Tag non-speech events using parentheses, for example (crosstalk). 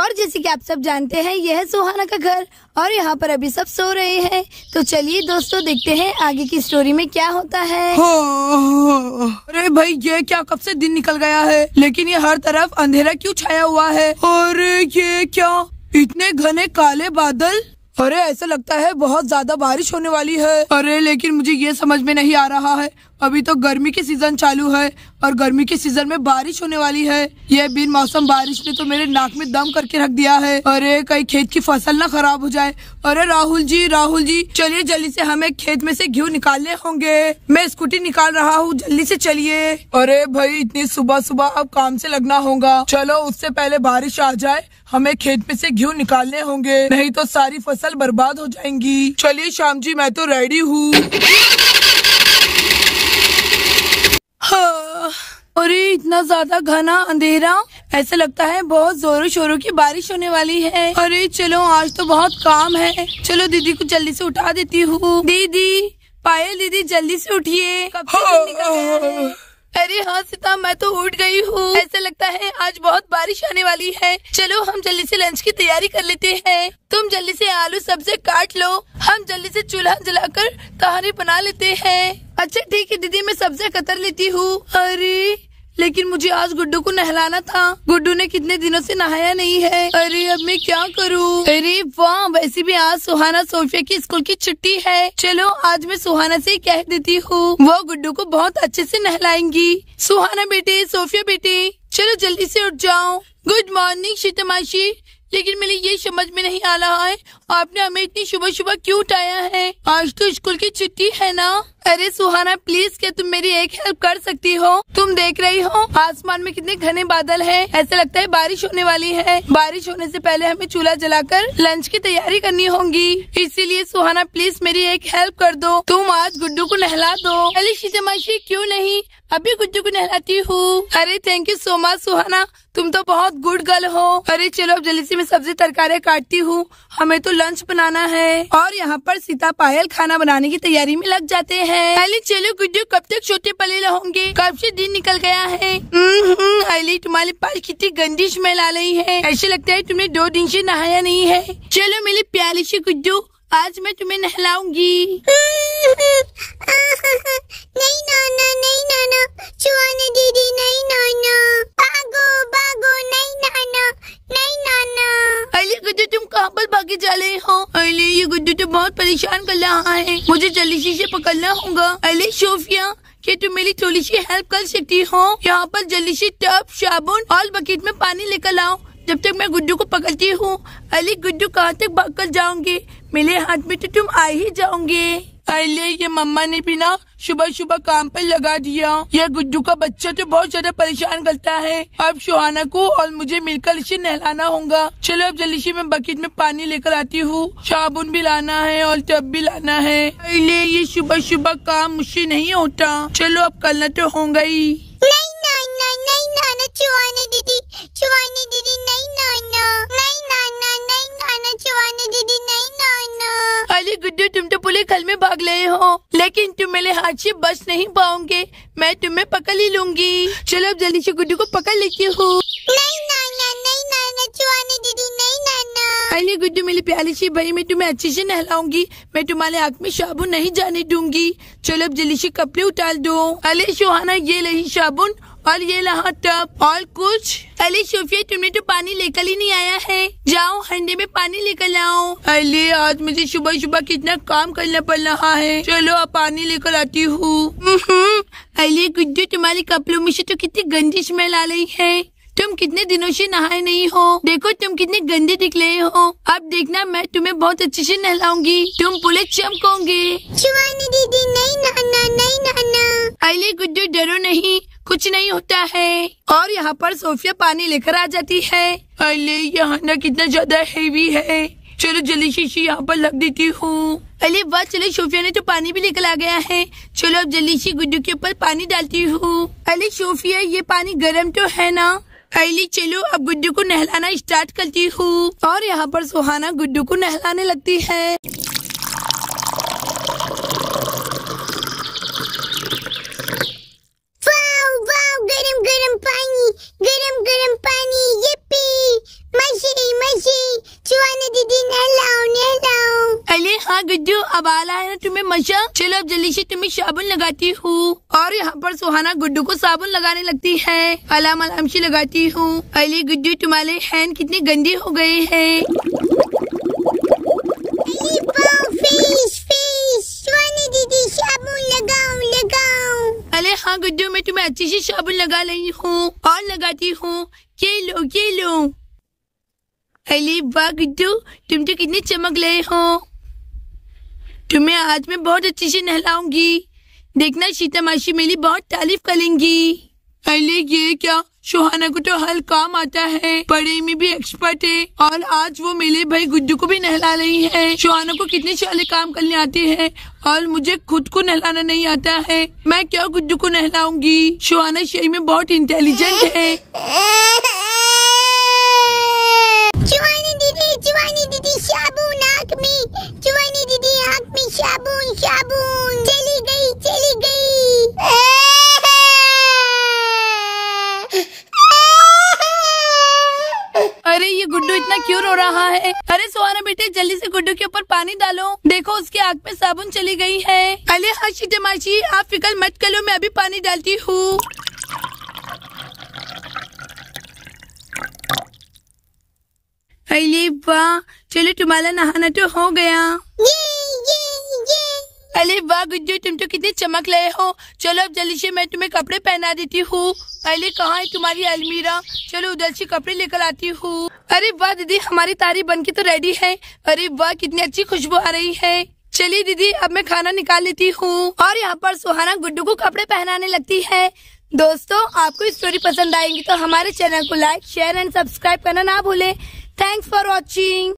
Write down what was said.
और जैसे कि आप सब जानते हैं यह है सुहाना का घर और यहाँ पर अभी सब सो रहे हैं तो चलिए दोस्तों देखते हैं आगे की स्टोरी में क्या होता है अरे भाई ये क्या कब से दिन निकल गया है लेकिन ये हर तरफ अंधेरा क्यों छाया हुआ है और ये क्या इतने घने काले बादल अरे ऐसा लगता है बहुत ज्यादा बारिश होने वाली है अरे लेकिन मुझे ये समझ में नहीं आ रहा है अभी तो गर्मी के सीजन चालू है और गर्मी के सीजन में बारिश होने वाली है यह बिन मौसम बारिश ने तो मेरे नाक में दम करके रख दिया है अरे कहीं खेत की फसल ना खराब हो जाए अरे राहुल जी राहुल जी चलिए जल्दी से हमें खेत में से घी निकालने होंगे मैं स्कूटी निकाल रहा हूँ जल्दी से चलिए अरे भाई इतनी सुबह सुबह अब काम से लगना होगा चलो उससे पहले बारिश आ जाए हमें खेत में से घी निकालने होंगे नहीं तो सारी फसल बर्बाद हो जाएंगी चलिए शाम जी मैं तो रेडी हूँ इतना ज्यादा घना अंधेरा ऐसा लगता है बहुत जोरों शोरों की बारिश होने वाली है अरे चलो आज तो बहुत काम है चलो दीदी को जल्दी से उठा देती हूँ दीदी पायल दीदी जल्दी से उठिए हाँ। अरे हाँ सीता मैं तो उठ गई हूँ ऐसा लगता है आज बहुत बारिश आने वाली है चलो हम जल्दी से लंच की तैयारी कर लेते हैं तुम जल्दी से आलू सब्जी काट लो हम जल्दी से चूल्हा जलाकर कर बना लेते हैं अच्छा ठीक है दीदी मैं सब्जी कतर लेती हूँ अरे लेकिन मुझे आज गुड्डू को नहलाना था गुड्डू ने कितने दिनों से नहाया नहीं है अरे अब मैं क्या करूं? अरे वाह वैसे भी आज सुहाना सोफिया की स्कूल की छुट्टी है चलो आज मैं सुहाना से कह देती हूँ वो गुड्डू को बहुत अच्छे से नहलाएंगी सुहाना बेटे सोफिया बेटे चलो जल्दी से उठ जाओ गुड मॉर्निंग शीतमाशी लेकिन मेरे ये समझ में नहीं आ रहा है आपने हमें इतनी सुबह सुबह क्यों उठाया है आज तो स्कूल की छुट्टी है ना अरे सुहाना प्लीज क्या तुम मेरी एक हेल्प कर सकती हो तुम देख रही हो आसमान में कितने घने बादल हैं ऐसा लगता है बारिश होने वाली है बारिश होने से पहले हमें चूल्हा जलाकर लंच की तैयारी करनी होगी इसीलिए सुहाना प्लीज मेरी एक हेल्प कर दो तुम आज गुड्डू को नहला दो अली मासी क्यों नहीं अभी गुज्जू को नहलाती हूँ अरे thank you so much Suhana तुम तो बहुत गुड गर्ल हो अरे चलो अब जल्दी से मैं सब्जी तरकारियाँ काटती हूँ हमें तो लंच बनाना है और यहाँ पर सीता पायल खाना बनाने की तैयारी में लग जाते हैं अरे चलो गुज्जू कब तक छोटे पले रहोगे कब से दिन निकल गया है अली तुम्हारे पास कितनी गंदी स्मेल आ रही है ऐसे लगता है तुमने दो दिन ऐसी नहाया नहीं है चलो मेरी प्यारे सी गुज्जू आज मैं तुम्हें नहलाऊंगी (laughs) रहा है मुझे जल्दी से पकड़ना होगा अली सोफिया क्या तुम मेरी थोड़ी सी हेल्प कर सकती हो यहाँ पर जल्दी से टब साबुन और बकेट में पानी लेकर लाओ जब तक मैं गुड्डू को पकड़ती हूँ अली गुड्डू कहाँ तक भाग कर जाऊंगी मेरे हाथ में तो तुम आ ही जाओगे पहले ये मम्मा ने भी ना सुबह सुबह काम पर लगा दिया यह गुड्डू का बच्चा तो बहुत ज्यादा परेशान करता है अब सुहाना को और मुझे मिलकर इसे नहलाना होगा चलो अब जल्दी से मैं बकेट में पानी लेकर आती हूँ साबुन भी लाना है और टब भी लाना है पहले ये सुबह सुबह काम मुझसे नहीं होता चलो अब करना तो होगा ही नहीं, नहीं, नहीं, नहीं, नहीं, नहीं, नहीं, नहीं, नहीं, कल में भाग ले हो लेकिन तुम मेरे हाथ से बच नहीं पाओगे मैं तुम्हें पकड़ ही लूंगी चलो अब जल्दी से गुड्डू को पकड़ लेती हूँ गुड्डू मेरी प्यारी सी भाई मैं तुम्हें अच्छे से नहलाऊंगी मैं तुम्हारे आँख में साबुन नहीं जाने दूंगी चलो अब जल्दी से कपड़े उतार दो अले सुहाना ये रही साबुन और ये रहा टब और कुछ अली सोफिया तुमने तो पानी लेकर ही नहीं आया है जाओ हंडे में पानी लेकर लाओ अली आज मुझे सुबह सुबह कितना काम करना पड़ रहा है चलो अब पानी लेकर आती हूँ अली गुड्डू तुम्हारे कपड़ों में से तो कितनी गंदी स्मेल आ रही है तुम कितने दिनों से नहाए नहीं हो देखो तुम कितने गंदे दिख रहे हो अब देखना मैं तुम्हें बहुत अच्छे से नहलाऊंगी तुम पूरे चमकोगे दीदी नहीं नहीं नहीं नहाना अरे गुड्डू डरो नहीं कुछ नहीं होता है और यहाँ पर सोफिया पानी लेकर आ जाती है अले यहाँ ना कितना ज्यादा हेवी है चलो जल्दी शीशी यहाँ पर लग देती हूँ अले वाह चलो सोफिया ने तो पानी भी लेकर आ गया है चलो अब जल्दी सी गुड्डू के ऊपर पानी डालती हूँ अले सोफिया ये पानी गर्म तो है ना अली चलो अब गुड्डू को नहलाना स्टार्ट करती हूँ और यहाँ पर सुहाना गुड्डू को नहलाने लगती है हाँ गुड्डू अब आला है ना तुम्हें मशा चलो अब जल्दी से तुम्हें साबुन लगाती हूँ और यहाँ पर सुहाना गुड्डू को साबुन लगाने लगती है अलाम अलाम से लगाती हूँ अली गुड्डू तुम्हारे हैंड कितने गंदे हो गए हैं हाँ गुड्डू मैं तुम्हें अच्छी से साबुन लगा रही हूँ और लगाती हूँ ये लो अली वाह गुड्डू तुम तो कितने चमक रहे हो तुम्हें आज मैं बहुत अच्छे से नहलाऊंगी देखना सीता मासी मेरी बहुत तारीफ करेंगी अरे ये क्या सुहाना को तो हर काम आता है पढ़े में भी एक्सपर्ट है और आज वो मेरे भाई गुड्डू को भी नहला रही है सुहाना को कितने सारे काम करने आते हैं और मुझे खुद को नहलाना नहीं आता है मैं क्या गुड्डू को नहलाऊंगी सुहाना शेर में बहुत इंटेलिजेंट है रो रहा है अरे सुहाना बेटे जल्दी से गुड्डू के ऊपर पानी डालो देखो उसकी आँख में साबुन चली गई है अरे हाशी जमाशी आप फिक्र मत करो मैं अभी पानी डालती हूँ अरे वाह चलो तुम्हारा नहाना तो हो गया अरे वाह गुज्जू तुम तो कितने चमक रहे हो चलो अब जल्दी से मैं तुम्हें कपड़े पहना देती हूँ अरे कहाँ है तुम्हारी अलमीरा चलो उधर से कपड़े लेकर आती हूँ अरे वाह दीदी हमारी तारी बन के तो रेडी है अरे वाह कितनी अच्छी खुशबू आ रही है चलिए दीदी अब मैं खाना निकाल लेती हूँ और यहाँ पर सुहाना गुड्डू को कपड़े पहनाने लगती है दोस्तों आपको स्टोरी पसंद आएगी तो हमारे चैनल को लाइक शेयर एंड सब्सक्राइब करना ना भूले थैंक्स फॉर वॉचिंग